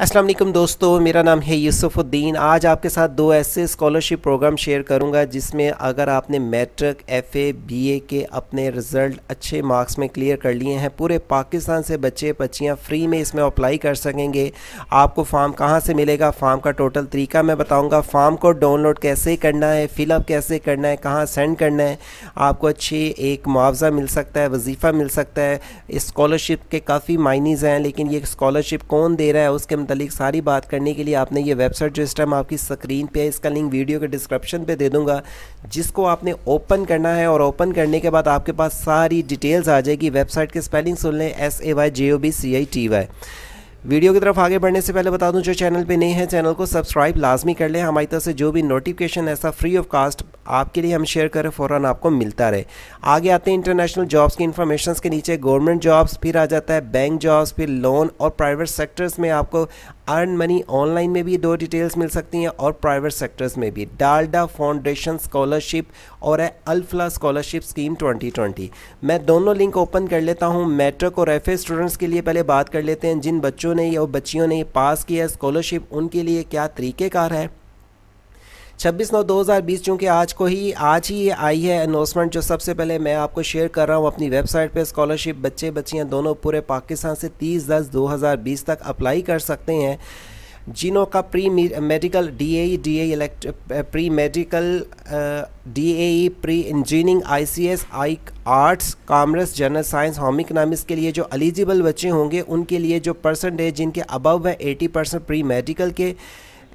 अस्सलाम वालेकुम दोस्तों मेरा नाम है यूसुफुद्दीन आज आपके साथ दो ऐसे स्कॉलरशिप प्रोग्राम शेयर करूंगा जिसमें अगर आपने मैट्रिक एफ़ए बीए के अपने रिज़ल्ट अच्छे मार्क्स में क्लियर कर लिए हैं पूरे पाकिस्तान से बच्चे बच्चियां फ्री में इसमें अप्लाई कर सकेंगे आपको फॉर्म कहां से मिलेगा फॉर्म का टोटल तरीका मैं बताऊँगा फॉर्म को डाउनलोड कैसे करना है फ़िलअप कैसे करना है कहाँ सेंड करना है आपको अच्छे एक मुआवजा मिल सकता है वजीफ़ा मिल सकता है इस्कॉलरशिप के काफ़ी मायनेज़ हैं लेकिन ये स्कॉलरशिप कौन दे रहा है उसके मतलब सारी बात करने के लिए आपने ये वेबसाइट जो इस टाइम आपकी स्क्रीन पे है इसका लिंक वीडियो के डिस्क्रिप्शन पे दे दूंगा जिसको आपने ओपन करना है और ओपन करने के बाद आपके पास सारी डिटेल्स आ जाएगी वेबसाइट की स्पेलिंग सुन लें S A Y J O B C I T Y video की तरफ आगे बढ़ने से पहले बता दूं जो चैनल पे नहीं है चैनल को सब्सक्राइब लाजमी कर लें हमारी तरफ से जो भी नोटिफिकेशन ऐसा फ्री ऑफ कास्ट आपके लिए हम शेयर करें फ़ौरन आपको मिलता रहे आगे आते हैं इंटरनेशनल जॉब्स की इन्फॉर्मेशन के नीचे गवर्नमेंट जॉब्स फिर आ जाता है बैंक जॉब्स फिर लोन और प्राइवेट सेक्टर्स में आपको अर्न मनी ऑनलाइन में भी दो डिटेल्स मिल सकती हैं और प्राइवेट सेक्टर्स में भी डालडा फाउंडेशन स्कॉलरशिप और है अल्फला स्कॉलरशिप स्कीम 2020 मैं दोनों लिंक ओपन कर लेता हूं मैट्रिक और एफ स्टूडेंट्स के लिए पहले बात कर लेते हैं जिन बच्चों बच्चों ने या बच्चियों ने पास किया स्कॉलरशिप उनके लिए क्या तरीक़ेकार है 26 नौ 2020 चूँकि आज को ही आज ही आई है अनाउंसमेंट जो सबसे पहले मैं आपको शेयर कर रहा हूँ अपनी वेबसाइट पे स्कॉलरशिप बच्चे बच्चियाँ दोनों पूरे पाकिस्तान से 30 दस 2020 तक अप्लाई कर सकते हैं जिनों का pre medical DAE DAE elect pre medical DAE pre engineering ICS I arts commerce general science home economics के लिए जो एलिजिबल बच्चे होंगे उनके लिए जो परसेंटेज जिनके अबव है एटी परसेंट प्री मेडिकल के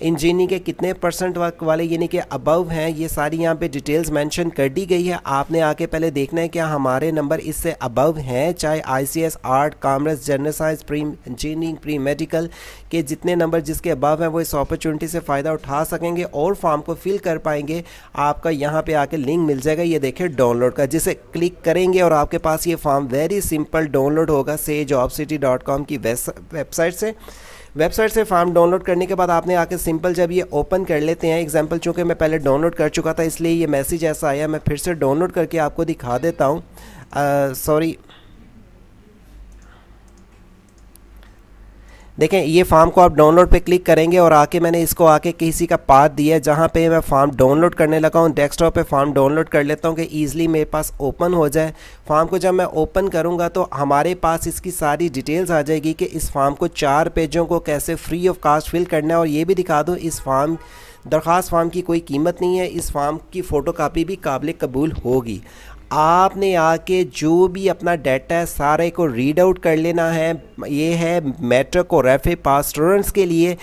इंजीनियरिंग के कितने परसेंट वर्क वाले यानी कि अबव हैं ये सारी यहाँ पे डिटेल्स मेंशन कर दी गई है आपने आके पहले देखना है क्या हमारे नंबर इससे अबव हैं चाहे ICS art commerce general science pre engineering pre medical के जितने नंबर जिसके अबव हैं वो इस अपॉर्चुनिटी से फ़ायदा उठा सकेंगे और फॉर्म को फिल कर पाएंगे आपका यहाँ पर आके लिंक मिल जाएगा ये देखें डाउनलोड का जिसे क्लिक करेंगे और आपके पास ये फॉर्म वेरी सिंपल डाउनलोड होगा से जॉब सिटी डॉट कॉम की वेबसाइट से वेबसाइट से फार्म डाउनलोड करने के बाद आपने आके सिंपल जब ये ओपन कर लेते हैं एग्जाम्पल चूँकि मैं पहले डाउनलोड कर चुका था इसलिए ये मैसेज ऐसा आया मैं फिर से डाउनलोड करके आपको दिखा देता हूँ सॉरी देखें ये फॉर्म को आप डाउनलोड पे क्लिक करेंगे और आके मैंने इसको आके किसी का पाथ दिया है जहाँ पे मैं फॉर्म डाउनलोड करने लगा हूँ डेस्कटॉप पे फॉर्म डाउनलोड कर लेता हूँ कि ईजिली मेरे पास ओपन हो जाए फॉर्म को जब मैं ओपन करूँगा तो हमारे पास इसकी सारी डिटेल्स आ जाएगी कि इस फॉर्म को चार पेजों को कैसे फ्री ऑफ कास्ट फिल करना है और ये भी दिखा दूँ इस फॉर्म दरख्वास्त फार्म की कोई कीमत नहीं है इस फॉर्म की फ़ोटो कापी भी काबिल कबूल होगी आपने आके जो भी अपना डाटा है सारे को रीड आउट कर लेना है ये है मेट्रो को रेफे पास स्टूडेंट्स के लिए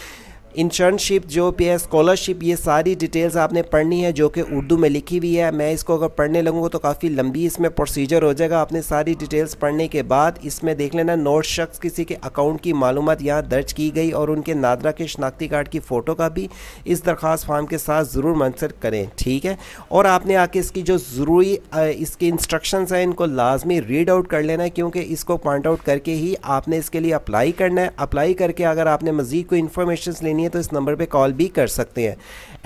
इंटर्नशिप जो भी है स्कॉलरशिप ये सारी डिटेल्स आपने पढ़नी है जो कि उर्दू में लिखी हुई है मैं इसको अगर पढ़ने लगूँगा तो काफ़ी लंबी इसमें प्रोसीजर हो जाएगा आपने सारी डिटेल्स पढ़ने के बाद इसमें देख लेना नोट शख्स किसी के अकाउंट की मालूम यहाँ दर्ज की गई और उनके नादरा के शनाख्ती कार्ड की फ़ोटो का भी इस दरख्वास्त फार्म के साथ ज़रूर मंसर करें ठीक है और आपने आके इसकी जो ज़रूरी इसके इंस्ट्रक्शन हैं इनको लाजमी रीड आउट कर लेना है क्योंकि इसको पॉइंट आउट करके ही आपने इसके लिए अप्लाई करना है अप्लाई करके अगर आपने मज़ीद कोई इन्फॉर्मेशन लेनी है तो इस नंबर पर कॉल भी कर सकते हैं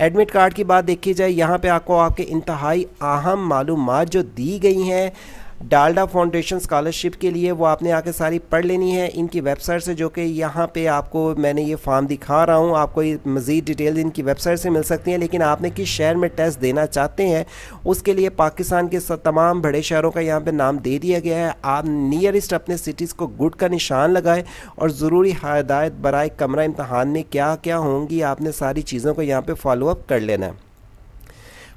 एडमिट कार्ड की बात देखी जाए यहाँ पर आपको आपके इंतहाई अहम मालूम जो दी गई हैं डालडा फाउंडेशन स्कॉलरशिप के लिए वो आपने आके सारी पढ़ लेनी है इनकी वेबसाइट से जो कि यहाँ पे आपको मैंने ये फॉर्म दिखा रहा हूँ आपको ये मज़ीद डिटेल इनकी वेबसाइट से मिल सकती हैं लेकिन आपने किस शहर में टेस्ट देना चाहते हैं उसके लिए पाकिस्तान के तमाम बड़े शहरों का यहाँ पर नाम दे दिया गया है आप नियरेस्ट अपने सिटीज़ को गुड का निशान लगाएँ और ज़रूरी हदायत बरए कमरा इम्तहान में क्या क्या होंगी आपने सारी चीज़ों को यहाँ पर फॉलोअप कर लेना है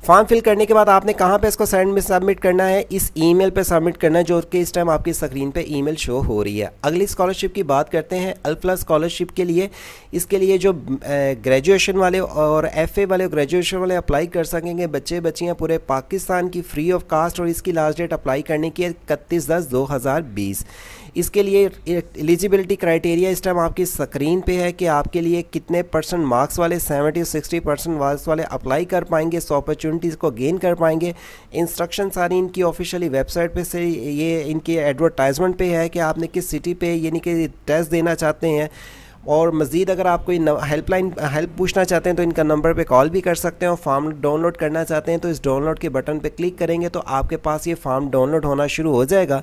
फॉर्म फिल करने के बाद आपने कहाँ पे इसको सेंड में सबमिट करना है इस ईमेल पे सबमिट करना है जो कि इस टाइम आपकी स्क्रीन पे ईमेल शो हो रही है अगली स्कॉलरशिप की बात करते हैं अल्फला स्कॉलरशिप के लिए इसके लिए जो ग्रेजुएशन वाले और एफ वाले ग्रेजुएशन वाले अप्लाई कर सकेंगे बच्चे बच्चियाँ पूरे पाकिस्तान की फ्री ऑफ कास्ट और इसकी लास्ट डेट अप्लाई करने की है इकतीस दस दो इसके लिए एलिजिबिलिटी क्राइटेरिया इस टाइम आपकी स्क्रीन पे है कि आपके लिए कितने परसेंट मार्क्स वाले 70 सिक्सटी परसेंट मार्क्स वाले अप्लाई कर पाएंगे इस अपॉर्चुनिटीज़ को गेन कर पाएंगे इंस्ट्रक्शन सारी इनकी ऑफिशियली वेबसाइट पे से ये इनके एडवर्टाइजमेंट पे है कि आपने किस सिटी पे यानी कि टेस्ट देना चाहते हैं और मज़ीद अगर आप कोई हेल्पलाइन हेल्प पूछना चाहते हैं तो इनका नंबर पर कॉल भी कर सकते हैं और फॉर्म डाउनलोड करना चाहते हैं तो इस डाउनलोड के बटन पर क्लिक करेंगे तो आपके पास ये फॉर्म डाउनलोड होना शुरू हो जाएगा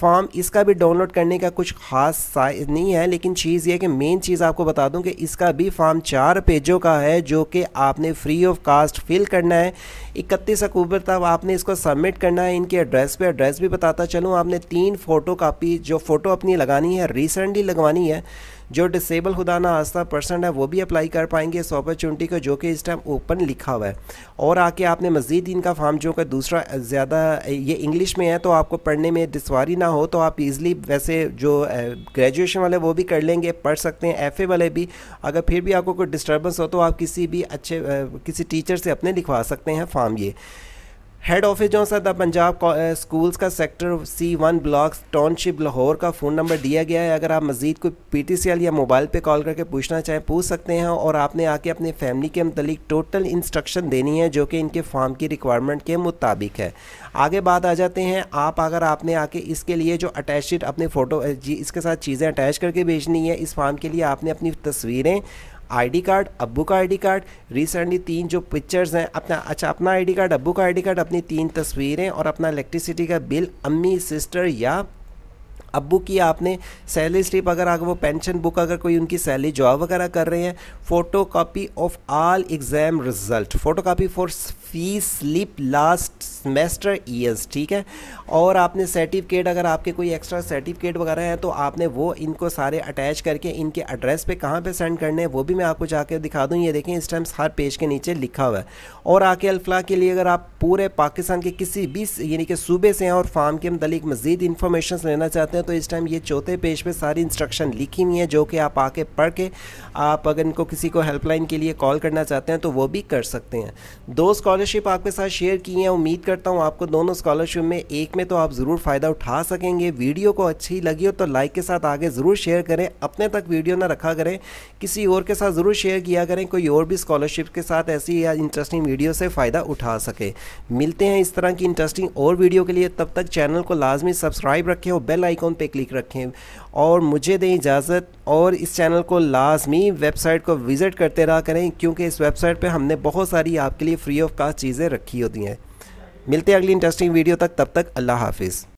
फॉर्म इसका भी डाउनलोड करने का कुछ खास साइज नहीं है लेकिन चीज़ ये कि मेन चीज़ आपको बता दूं कि इसका भी फॉर्म चार पेजों का है जो कि आपने फ्री ऑफ कास्ट फिल करना है इकतीस अक्टूबर तक आपने इसको सबमिट करना है इनके एड्रेस पे एड्रेस भी बताता चलूँ आपने तीन फ़ोटो कापी जो फ़ोटो अपनी लगानी है रिसेंटली लगवानी है जो डिसेबल खुदाना आस्था पर्सन है वो भी अप्लाई कर पाएंगे इस अपॉर्चुनिटी को जो कि इस टाइम ओपन लिखा हुआ है और आके आपने मज़ीद इनका फार्म जो का दूसरा ज़्यादा ये इंग्लिश में है तो आपको पढ़ने में दुशारी ना हो तो आप ईज़िली वैसे जो ग्रेजुएशन वाले वो भी कर लेंगे पढ़ सकते हैं एफ वाले भी अगर फिर भी आपको कोई डिस्टर्बेंस हो तो आप किसी भी अच्छे किसी टीचर से अपने लिखवा सकते हैं फार्म ये हेड ऑफिस जो सर द पंजाब स्कूल्स का sector C one block township Lahore का फ़ोन नंबर दिया गया है अगर आप मजीद कोई पी टी सी एल या मोबाइल पे कॉल करके पूछना चाहें पूछ सकते हैं और आपने आके अपने फैमिली के मतलब टोटल इंस्ट्रक्शन देनी है जो कि इनके फार्म की रिक्वायरमेंट के मुताबिक है आगे बात आ जाते हैं आप अगर आपने आके इसके लिए जो अटैचड अपने फ़ोटो जी इसके साथ चीज़ें अटैच करके भेजनी है इस फार्म के लिए आपने अपनी तस्वीरें आईडी कार्ड अब्बू का आईडी कार्ड रिसेंटली तीन जो पिक्चर्स हैं अपना अच्छा अपना आईडी कार्ड अब्बू का आईडी कार्ड अपनी तीन तस्वीरें और अपना इलेक्ट्रिसिटी का बिल अम्मी सिस्टर या अब की आपने सैलरी स्लिप अगर अगर वो पेंशन बुक अगर कोई उनकी सैलरी जॉब वगैरह कर रहे हैं photo copy of all exam result photo copy for fee slip last semester years ठीक है और आपने सर्टिफिकेट अगर आपके कोई एक्स्ट्रा सर्टिफिकेट वगैरह हैं तो आपने वो इनको सारे अटैच करके इनके एड्रेस पे कहाँ पे सेंड करने हैं वो भी मैं आपको जाके दिखा दूँ ये देखें इस टाइम्स हर पेज के नीचे लिखा हुआ है और आके अल्फला के लिए अगर आप पूरे पाकिस्तान के किसी भी यानी कि सूबे से हैं और फार्म के मतलब मज़ीद इन्फॉर्मेशन लेना चाहते हैं हो तो इस टाइम ये चौथे पेज पे सारी इंस्ट्रक्शन लिखी हुई है जो कि आप आके पढ़ के आप अगर इनको किसी को हेल्पलाइन के लिए कॉल करना चाहते हैं तो वो भी कर सकते हैं दो स्कॉलरशिप आपके साथ शेयर की हैं उम्मीद करता हूँ आपको दोनों स्कॉलरशिप में एक में तो आप ज़रूर फ़ायदा उठा सकेंगे वीडियो को अच्छी लगी हो तो लाइक के साथ आगे ज़रूर शेयर करें अपने तक वीडियो ना रखा करें किसी और के साथ ज़रूर शेयर किया करें कोई और भी स्कॉलरशिप के साथ ऐसी या इंटरेस्टिंग वीडियो से फ़ायदा उठा सके मिलते हैं इस तरह की इंटरेस्टिंग और वीडियो के लिए तब तक चैनल को लाजमी सब्सक्राइब रखें और बेल आइकॉन आइकॉन पे क्लिक रखें और मुझे दें इजाज़त और इस चैनल को लाजमी वेबसाइट को विज़िट करते रहा करें क्योंकि इस वेबसाइट पे हमने बहुत सारी आपके लिए फ्री ऑफ कास्ट चीज़ें रखी होती हैं मिलते हैं अगली इंटरेस्टिंग वीडियो तक तब तक अल्लाह हाफिज़